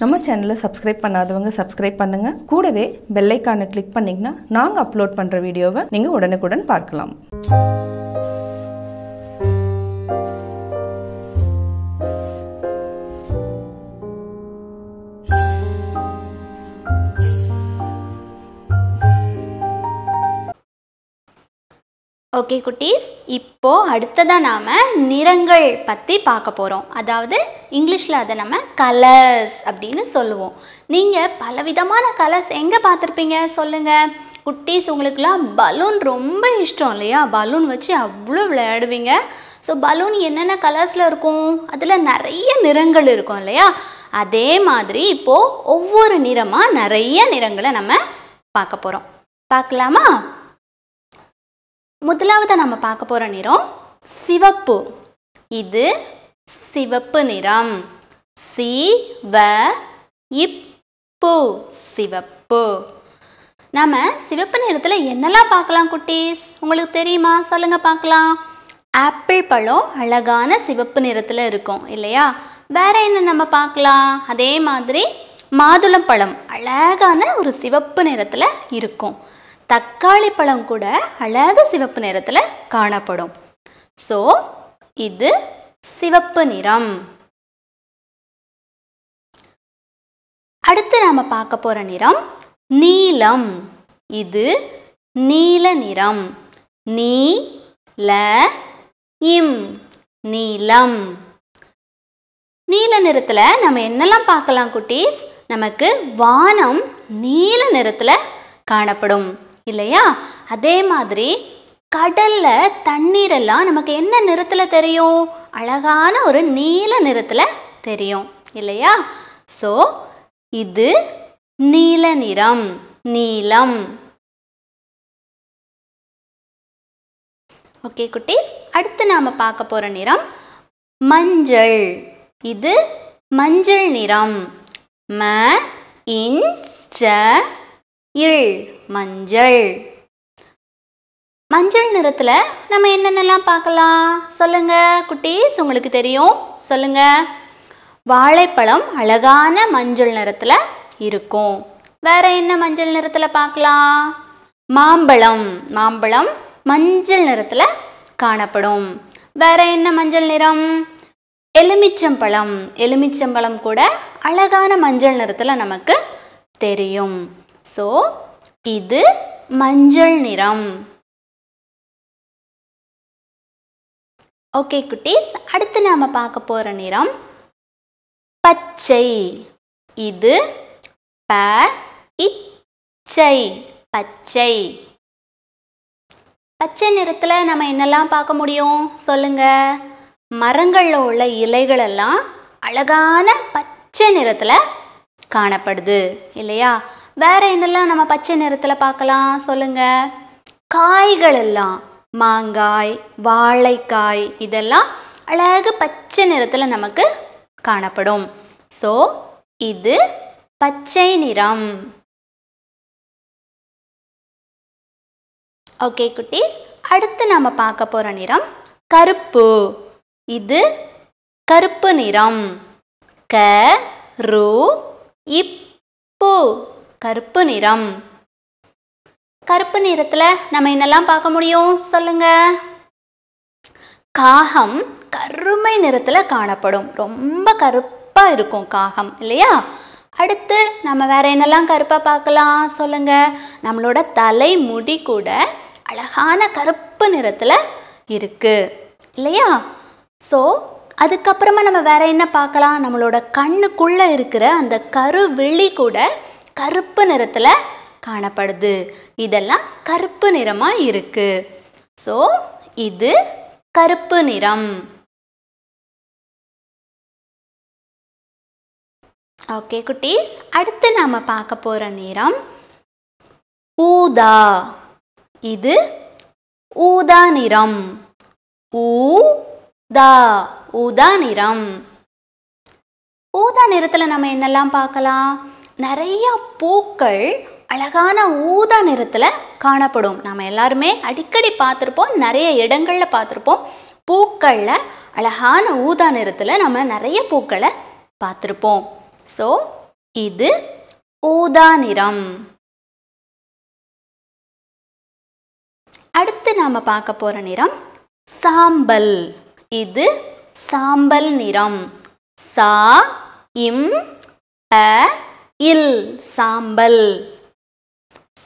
நம்ம சேனலை சப்ஸ்கிரைப் பண்ணாதவங்க சப்ஸ்கிரைப் பண்ணுங்க கூடவே பெல்லைக்கானை கிளிக் பண்ணிங்கன்னா நாங்கள் அப்லோட் பண்ணுற வீடியோவை நீங்கள் உடனுக்குடன் பார்க்கலாம் ஓகே குட்டீஸ் இப்போது அடுத்ததாக நாம் நிறங்கள் பற்றி பார்க்க போகிறோம் அதாவது இங்கிலீஷில் அதை நம்ம கலர்ஸ் அப்படின்னு சொல்லுவோம் நீங்கள் பலவிதமான கலர்ஸ் எங்கே பார்த்துருப்பீங்க சொல்லுங்கள் குட்டீஸ் உங்களுக்குலாம் பலூன் ரொம்ப இஷ்டம் இல்லையா பலூன் வச்சு அவ்வளோ விளையாடுவீங்க ஸோ பலூன் என்னென்ன கலர்ஸில் இருக்கும் அதில் நிறைய நிறங்கள் இருக்கும் இல்லையா அதே மாதிரி இப்போது ஒவ்வொரு நிறமாக நிறைய நிறங்களை நம்ம பார்க்க போகிறோம் பார்க்கலாமா முதலாவது நம்ம பார்க்க போகிற நிறம் சிவப்பு இது சிவப்பு நிறம் சி வ இப்பு சிவப்பு நம்ம சிவப்பு நிறத்தில் என்னெல்லாம் பார்க்கலாம் குட்டீஸ் உங்களுக்கு தெரியுமா சொல்லுங்கள் பார்க்கலாம் ஆப்பிள் பழம் அழகான சிவப்பு நிறத்தில் இருக்கும் இல்லையா வேற என்ன நம்ம பார்க்கலாம் அதே மாதிரி மாதுளம்பழம் அழகான ஒரு சிவப்பு நிறத்தில் இருக்கும் தக்காளி பழம் கூட அழகு சிவப்பு நிறத்தில் காணப்படும் ஸோ இது சிவப்பு நிறம் அடுத்து நாம் பார்க்க போகிற நிறம் நீலம் இது நீல நிறம் நீ ல இம் நீலம் நீல நிறத்தில் நம்ம என்னெல்லாம் பார்க்கலாம் குட்டீஸ் நமக்கு வானம் நீல நிறத்தில் காணப்படும் இல்லையா அதே மாதிரி கடலில் தண்ணீரெல்லாம் நமக்கு என்ன நிறத்தில் தெரியும் அழகான ஒரு நீல நிறத்தில் தெரியும் இல்லையா ஸோ இது நீல நிறம் நீலம் ஓகே குட்டீஸ் அடுத்து நாம் பார்க்க போகிற நிறம் மஞ்சள் இது மஞ்சள் நிறம் ம இன் இள் மஞ்சள் மஞ்சள் நிறத்தில் நம்ம என்னென்னலாம் பார்க்கலாம் சொல்லுங்க குட்டீஸ் உங்களுக்கு தெரியும் சொல்லுங்க வாழைப்பழம் அழகான மஞ்சள் நிறத்தில் இருக்கும் வேற என்ன மஞ்சள் நிறத்தில் பார்க்கலாம் மாம்பழம் மாம்பழம் மஞ்சள் நிறத்தில் காணப்படும் வேற என்ன மஞ்சள் நிறம் எலுமிச்சம்பழம் எலுமிச்சம்பழம் கூட அழகான மஞ்சள் நிறத்தில் நமக்கு தெரியும் ஸோ இது மஞ்சள் நிறம் ஓகே குட்டீஸ் அடுத்து நாம் பார்க்க போகிற நிறம் பச்சை இது ப இச்சை பச்சை பச்சை நிறத்தில் நம்ம என்னெல்லாம் பார்க்க முடியும் சொல்லுங்க மரங்களில் உள்ள இலைகள் எல்லாம் அழகான பச்சை நிறத்தில் காணப்படுது இல்லையா வேறு என்னெல்லாம் நம்ம பச்சை நிறத்தில் பார்க்கலாம் சொல்லுங்கள் காய்கள் எல்லாம் மாங்காய் வாழைக்காய் இதெல்லாம் அழகு பச்சை நிறத்தில் நமக்கு காணப்படும் ஸோ இது பச்சை நிறம் ஓகே குட்டீஸ் அடுத்து நம்ம பார்க்க போகிற நிறம் கருப்பு இது கருப்பு நிறம் க ரு இப்பு கருப்பு நிறம் கருப்பு நிறத்தில் நம்ம என்னெல்லாம் பார்க்க முடியும் சொல்லுங்க காகம் கருமை நிறத்தில் காணப்படும் ரொம்ப கருப்பாக இருக்கும் காகம் இல்லையா அடுத்து நம்ம வேற என்னெல்லாம் கருப்பாக பார்க்கலாம் சொல்லுங்க நம்மளோட தலை முடி கூட அழகான கருப்பு நிறத்தில் இருக்கு இல்லையா ஸோ அதுக்கப்புறமா நம்ம வேற என்ன பார்க்கலாம் நம்மளோட கண்ணுக்குள்ளே இருக்கிற அந்த கருவிழி கூட கருப்பு நிறத்தில் காணப்படுது இதெல்லாம் கருப்பு நிறமாக இருக்குது ஸோ இது கருப்பு நிறம் ஓகே குட்டீஸ் அடுத்து நாம் பார்க்க போகிற நிறம் ஊதா இது ஊதா நிறம் ஊதா ஊதா நிறம் ஊதா நிறத்தில் நம்ம என்னெல்லாம் பார்க்கலாம் நிறையா பூக்கள் அழகான ஊதா நிறத்தில் காணப்படும் நம்ம எல்லாருமே அடிக்கடி பார்த்துருப்போம் நிறைய இடங்களில் பார்த்துருப்போம் பூக்களில் அழகான ஊதா நிறத்தில் நம்ம நிறைய பூக்களை பார்த்துருப்போம் ஸோ இது ஊதா நிறம் அடுத்து நாம் பார்க்க போகிற நிறம் சாம்பல் இது சாம்பல் நிறம் சா இம் இல் சாம்பல்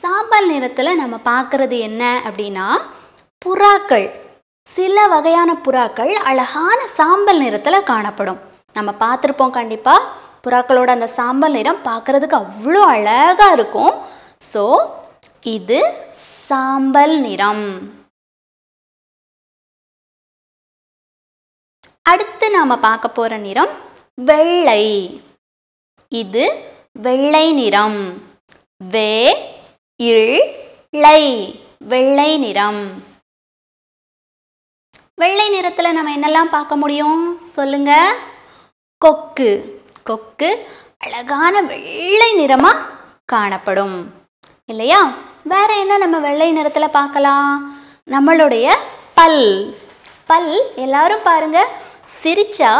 சாம்பல் நிறத்தில் நம்ம பார்க்குறது என்ன அப்படின்னா புறாக்கள் சில வகையான புறாக்கள் அழகான சாம்பல் நிறத்தில் காணப்படும் நம்ம பார்த்துருப்போம் கண்டிப்பாக புறாக்களோட அந்த சாம்பல் நிறம் பார்க்கறதுக்கு அவ்வளோ அழகாக இருக்கும் ஸோ இது சாம்பல் நிறம் அடுத்து நாம் பார்க்க போகிற நிறம் வெள்ளை இது வெள்ளை நிறம் வே இல் லை வெள்ளை நிறம் வெள்ளை நிறத்தில் நம்ம என்னெல்லாம் பார்க்க முடியும் சொல்லுங்க கொக்கு கொக்கு அழகான வெள்ளை நிறமாக காணப்படும் இல்லையா வேற என்ன நம்ம வெள்ளை நிறத்தில் பார்க்கலாம் நம்மளுடைய பல் பல் எல்லாரும் பாருங்க சிரிச்சா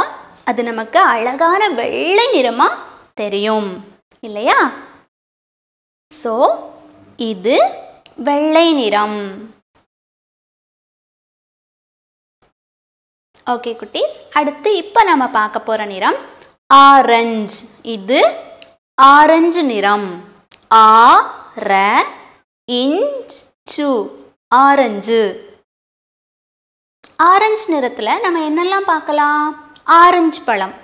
அது நமக்கு அழகான வெள்ளை நிறமாக தெரியும் இல்லையா ஸோ இது வெள்ளை நிறம் ஓகே குட்டீஸ் அடுத்து இப்போ நம்ம பார்க்க போகிற நிறம் ஆரஞ்சு இது ஆரஞ்சு நிறம் ஆ ர இஞ்சு ஆரஞ்சு ஆரஞ்சு நிறத்தில் நம்ம என்னெல்லாம் பார்க்கலாம் ஆரஞ்சு பழம்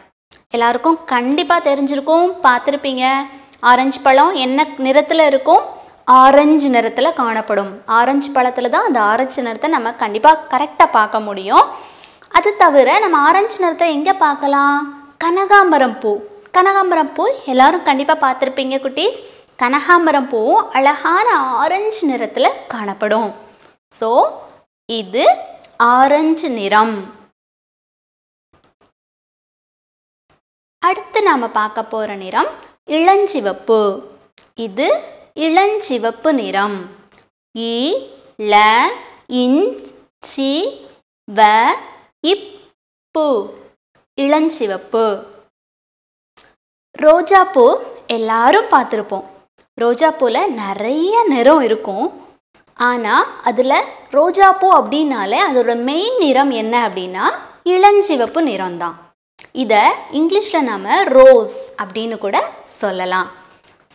எல்லாருக்கும் கண்டிப்பாக தெரிஞ்சிருக்கும் பார்த்துருப்பீங்க ஆரஞ்சு பழம் என்ன நிறத்தில் இருக்கும் ஆரஞ்சு நிறத்தில் காணப்படும் ஆரஞ்சு பழத்தில் தான் அந்த ஆரஞ்சு நிறத்தை நம்ம கண்டிப்பாக கரெக்டாக பார்க்க முடியும் அது தவிர நம்ம ஆரஞ்சு நிறத்தை எங்கே பார்க்கலாம் கனகாம்பரம் பூ கனகாம்பரம் பூ எல்லாரும் கண்டிப்பாக பார்த்துருப்பீங்க குட்டீஸ் கனகாம்பரம் பூவும் அழகான ஆரஞ்சு நிறத்தில் காணப்படும் ஸோ இது ஆரஞ்சு நிறம் அடுத்து நாம் பார்க்க போகிற நிறம் இளஞ்சிவப்பு இது இளஞ்சிவப்பு நிறம் இ ல இஞ்சி வ இப்பு இளஞ்சிவப்பு ரோஜாப்பூ எல்லாரும் பார்த்துருப்போம் ரோஜாப்பூவில் நிறைய நிறம் இருக்கும் ஆனால் அதில் ரோஜாப்பூ அப்படின்னாலே அதோட மெயின் நிறம் என்ன அப்படின்னா இளஞ்சிவப்பு நிறம்தான் இதை இங்கிலீஷில் நாம் ரோஸ் அப்படின்னு கூட சொல்லலாம்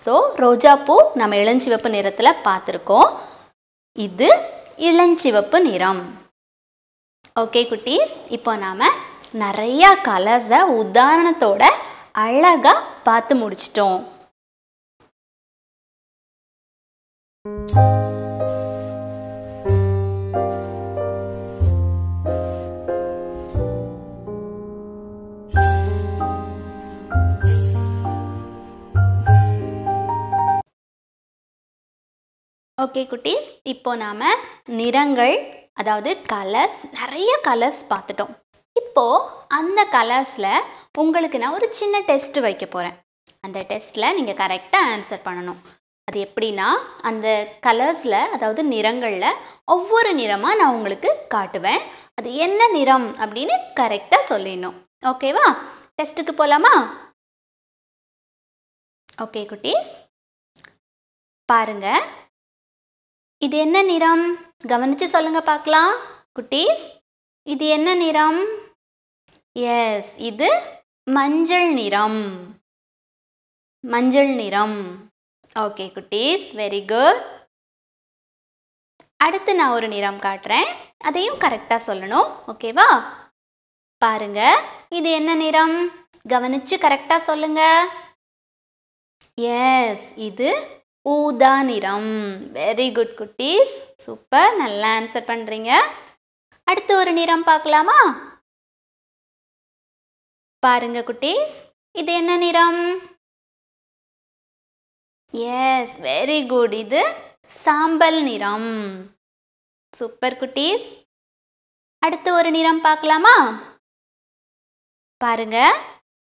ஸோ ரோஜாப்பூ நம்ம இளஞ்சிவப்பு நிறத்தில் பார்த்துருக்கோம் இது இளஞ்சிவப்பு நிறம் ஓகே குட்டீஸ் இப்போ நாம் நிறையா கலர்ஸை உதாரணத்தோட அழகாக பார்த்து முடிச்சிட்டோம் ஓகே குட்டீஸ் இப்போ நாம் நிறங்கள் அதாவது கலர்ஸ் நிறைய கலர்ஸ் பார்த்துட்டோம் இப்போது அந்த கலர்ஸில் உங்களுக்கு நான் ஒரு சின்ன டெஸ்ட் வைக்க போகிறேன் அந்த டெஸ்ட்டில் நீங்கள் கரெக்டாக ஆன்சர் பண்ணணும் அது எப்படின்னா அந்த கலர்ஸில் அதாவது நிறங்களில் ஒவ்வொரு நிறமாக நான் உங்களுக்கு காட்டுவேன் அது என்ன நிறம் அப்படின்னு கரெக்டாக சொல்லிடணும் ஓகேவா டெஸ்ட்டுக்கு போகலாமா ஓகே குட்டீஸ் பாருங்கள் இது என்ன நிறம் கவனித்து சொல்லுங்கள் பார்க்கலாம் குட்டீஸ் இது என்ன நிறம் எஸ் இது மஞ்சள் நிறம் மஞ்சள் நிறம் ஓகே குட்டீஸ் வெரி குட் அடுத்து நான் ஒரு நிறம் காட்டுறேன் அதையும் கரெக்டாக சொல்லணும் ஓகேவா பாருங்க இது என்ன நிறம் கவனிச்சு கரெக்டாக சொல்லுங்க எஸ் இது ஊதா நிறம் வெரி குட் குட்டீஸ் சூப்பர் நல்லா ஆன்சர் பண்ணுறீங்க அடுத்து ஒரு நிறம் பார்க்கலாமா பாருங்க குட்டீஸ் இது என்ன நிறம் எஸ் வெரி குட் இது சாம்பல் நிறம் சூப்பர் குட்டீஸ் அடுத்து ஒரு நிறம் பார்க்கலாமா பாருங்க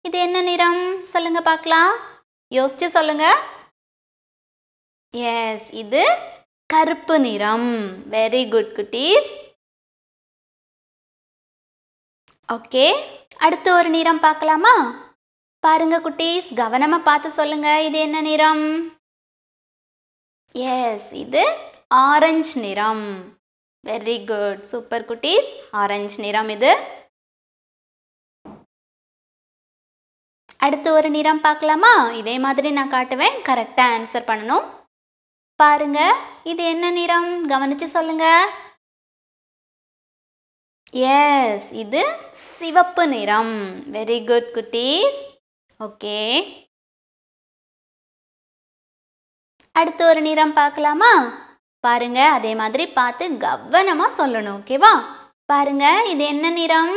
இது என்ன நிறம் சொல்லுங்க பார்க்கலாம் யோசிச்சு சொல்லுங்க எஸ் இது கருப்பு நிறம் வெரி குட் குட்டீஸ் ஓகே அடுத்து ஒரு நிறம் பார்க்கலாமா பாருங்க குட்டீஸ் கவனமாக பார்த்து சொல்லுங்க இது என்ன நிறம் எஸ் இது ஆரஞ்சு நிறம் வெரி குட் சூப்பர் குட்டீஸ் ஆரஞ்சு நிறம் இது அடுத்து ஒரு நிறம் பார்க்கலாமா இதே மாதிரி நான் காட்டுவேன் கரெக்டாக ஆன்சர் பண்ணணும் பாருங்க இது என்ன நிறம் கவனிச்சு சொல்லுங்க எஸ் இது சிவப்பு நிறம் வெரி குட் குட்டீஸ் ஓகே அடுத்து ஒரு நிறம் பார்க்கலாமா பாருங்க அதே மாதிரி பார்த்து கவனமாக சொல்லணும் ஓகேவா பாருங்க இது என்ன நிறம்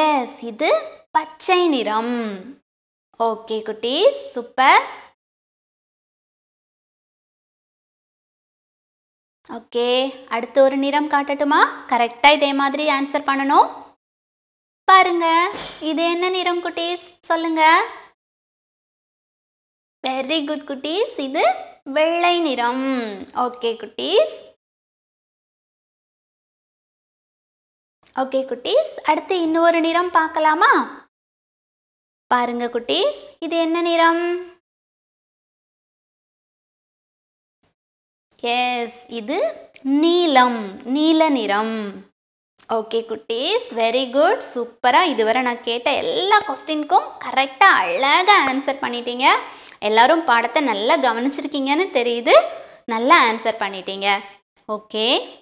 எஸ் இது பச்சை நிறம் ஓகே குட்டீஸ் சூப்பர் ஓகே அடுத்து ஒரு நிறம் காட்டட்டுமா கரெக்டாக இதே மாதிரி ஆன்சர் பண்ணணும் பாருங்க இது என்ன நிறம் குட்டீஸ் சொல்லுங்க வெரி குட் குட்டீஸ் இது வெள்ளை நிறம் ஓகே குட்டீஸ் ஓகே குட்டீஸ் அடுத்து இன்னொரு நிறம் பார்க்கலாமா பாருங்க குட்டீஸ் இது என்ன நிறம் எஸ் இது நீலம் நீல நிறம் ஓகே குட்டீஸ் வெரி குட் சூப்பராக இதுவரை நான் கேட்ட எல்லா கொஸ்டினுக்கும் கரெக்டாக அழகாக ஆன்சர் பண்ணிட்டீங்க எல்லாரும் பாடத்தை நல்லா கவனிச்சிருக்கீங்கன்னு தெரியுது நல்லா ஆன்சர் பண்ணிட்டீங்க ஓகே